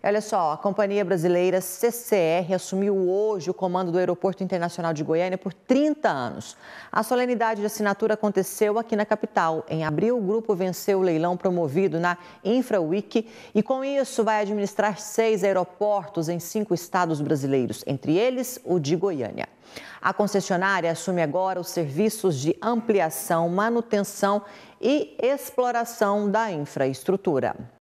Olha só, a companhia brasileira CCR assumiu hoje o comando do Aeroporto Internacional de Goiânia por 30 anos. A solenidade de assinatura aconteceu aqui na capital. Em abril, o grupo venceu o leilão promovido na InfraWiki e, com isso, vai administrar seis aeroportos em cinco estados brasileiros, entre eles o de Goiânia. A concessionária assume agora os serviços de ampliação, manutenção e exploração da infraestrutura.